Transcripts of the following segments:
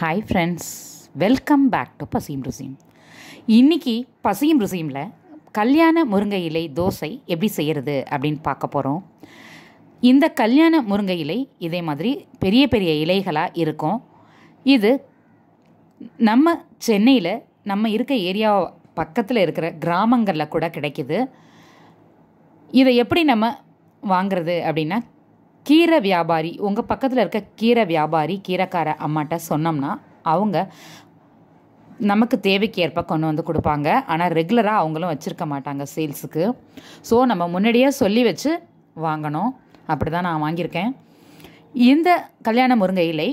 hi friends welcome back to பசியும் ருசியும் இன்றைக்கி பசியும் ருசியுமில் கல்யாண முருங்கை இலை தோசை எப்படி செய்கிறது அப்படின்னு பார்க்க போகிறோம் இந்த கல்யாண முருங்கை இலை இதே மாதிரி பெரிய பெரிய இலைகளாக இருக்கும் இது நம்ம சென்னையில் நம்ம இருக்க ஏரியா பக்கத்தில் இருக்கிற கிராமங்களில் கூட கிடைக்கிது இதை எப்படி நம்ம வாங்கிறது அப்படின்னா கீரை வியாபாரி உங்கள் பக்கத்தில் இருக்க கீரை வியாபாரி கீரைக்கார அம்மாட்ட சொன்னோம்னா அவங்க நமக்கு தேவைக்கு ஏற்ப கொண்டு வந்து கொடுப்பாங்க ஆனால் ரெகுலராக அவங்களும் வச்சுருக்க மாட்டாங்க சேல்ஸுக்கு ஸோ நம்ம முன்னாடியே சொல்லி வச்சு வாங்கணும் அப்படி தான் நான் வாங்கியிருக்கேன் இந்த கல்யாண முருங்கை இலை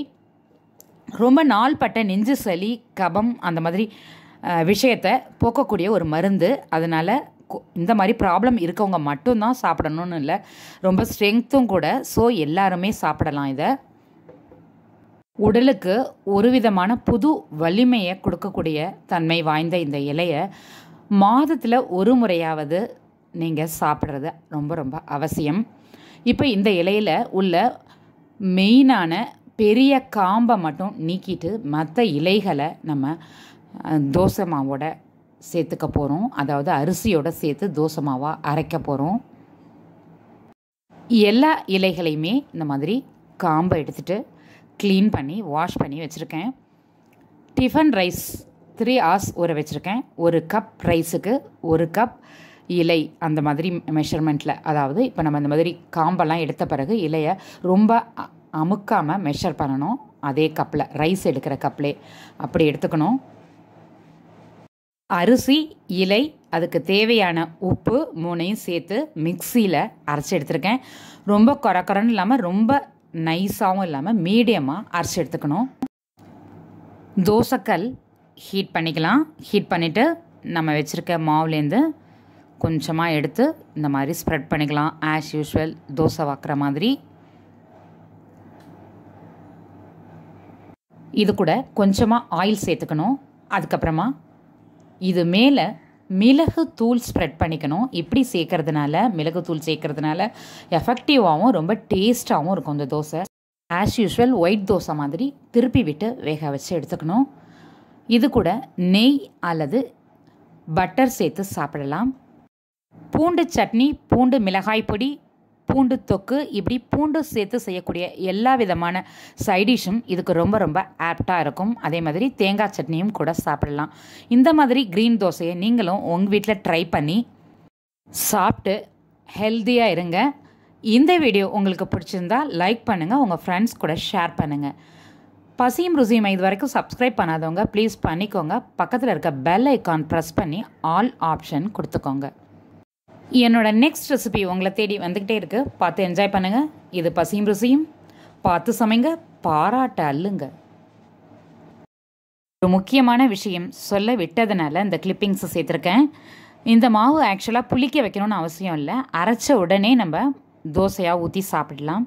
ரொம்ப நாள் பட்ட நெஞ்சு சளி கபம் அந்த மாதிரி விஷயத்தை போக்கக்கூடிய ஒரு மருந்து அதனால் இந்த மாதிரி ப்ராப்ளம் இருக்கவங்க மட்டும்தான் சாப்பிடணும்னு இல்லை ரொம்ப ஸ்ட்ரென்த்தும் கூட ஸோ எல்லாருமே சாப்பிடலாம் இதை உடலுக்கு ஒரு விதமான புது வலிமையை கொடுக்கக்கூடிய தன்மை வாய்ந்த இந்த இலையை மாதத்தில் ஒரு முறையாவது நீங்கள் சாப்பிட்றது ரொம்ப ரொம்ப அவசியம் இப்போ இந்த இலையில் உள்ள மெயினான பெரிய காம்பை மட்டும் நீக்கிட்டு மற்ற இலைகளை நம்ம தோசை மாவோட சேர்த்துக்க போகிறோம் அதாவது அரிசியோட சேர்த்து தோசை மாவாக அரைக்க போகிறோம் எல்லா இலைகளையுமே இந்த மாதிரி காம்பை எடுத்துகிட்டு க்ளீன் பண்ணி வாஷ் பண்ணி வச்சுருக்கேன் டிஃபன் ரைஸ் த்ரீ ஹார்ஸ் ஊற வச்சுருக்கேன் ஒரு கப் ரைஸுக்கு ஒரு கப் இலை அந்த மாதிரி மெஷர்மெண்ட்டில் அதாவது இப்போ நம்ம இந்த மாதிரி காம்பெல்லாம் எடுத்த பிறகு இலையை ரொம்ப அமுக்காமல் மெஷர் பண்ணணும் அதே கப்பில் ரைஸ் எடுக்கிற கப்லே அப்படி எடுத்துக்கணும் அரிசி இலை அதுக்கு தேவையான உப்பு மூணையும் சேர்த்து மிக்சியில் அரைச்சி எடுத்திருக்கேன் ரொம்ப குறக்குறன்னு இல்லாமல் ரொம்ப நைஸாகவும் இல்லாமல் மீடியமாக அரைச்சி எடுத்துக்கணும் தோசைக்கல் ஹீட் பண்ணிக்கலாம் ஹீட் பண்ணிவிட்டு நம்ம வச்சுருக்க மாவுலேருந்து கொஞ்சமாக எடுத்து இந்த மாதிரி ஸ்ப்ரெட் பண்ணிக்கலாம் ஆஸ் யூஷுவல் தோசை வாக்குற மாதிரி இது கூட கொஞ்சமாக ஆயில் சேர்த்துக்கணும் அதுக்கப்புறமா இது மேலே மிளகு தூள் ஸ்ப்ரெட் பண்ணிக்கணும் இப்படி சேர்க்கறதுனால மிளகு தூள் சேர்க்கறதுனால எஃபெக்டிவாகவும் ரொம்ப டேஸ்ட்டாகவும் இருக்கும் இந்த dosa as usual white dosa மாதிரி திருப்பி விட்டு வேக வச்சு எடுத்துக்கணும் இது கூட நெய் அல்லது பட்டர் சேர்த்து சாப்பிடலாம் பூண்டு சட்னி பூண்டு மிளகாய் பொடி பூண்டு தொக்கு இப்படி பூண்டு சேர்த்து செய்யக்கூடிய எல்லா விதமான சைடிஷும் இதுக்கு ரொம்ப ரொம்ப ஆப்டாக இருக்கும் அதே மாதிரி தேங்காய் சட்னியும் கூட சாப்பிடலாம் இந்த மாதிரி க்ரீன் தோசையை நீங்களும் உங்கள் வீட்டில் ட்ரை பண்ணி சாப்பிட்டு ஹெல்த்தியாக இருங்க இந்த வீடியோ உங்களுக்கு பிடிச்சிருந்தா லைக் பண்ணுங்கள் உங்கள் ஃப்ரெண்ட்ஸ் கூட ஷேர் பண்ணுங்கள் பசியும் ருசியும் இது வரைக்கும் சப்ஸ்கிரைப் பண்ணாதவங்க ப்ளீஸ் பண்ணிக்கோங்க பக்கத்தில் இருக்க பெல் ஐக்கான் ப்ரெஸ் பண்ணி ஆல் ஆப்ஷன் கொடுத்துக்கோங்க என்னோட நெக்ஸ்ட் ரெசிபி உங்களை தேடி வந்துக்கிட்டே இருக்குது பார்த்து என்ஜாய் பண்ணுங்கள் இது பசியும் ருசியும் பார்த்து சமைங்க பாராட்ட அல்லுங்க ஒரு முக்கியமான விஷயம் சொல்ல விட்டதுனால இந்த கிளிப்பிங்ஸை சேர்த்துருக்கேன் இந்த மாவு ஆக்சுவலாக புளிக்க வைக்கணும்னு அவசியம் இல்லை அரைச்ச உடனே நம்ம தோசையாக ஊற்றி சாப்பிடலாம்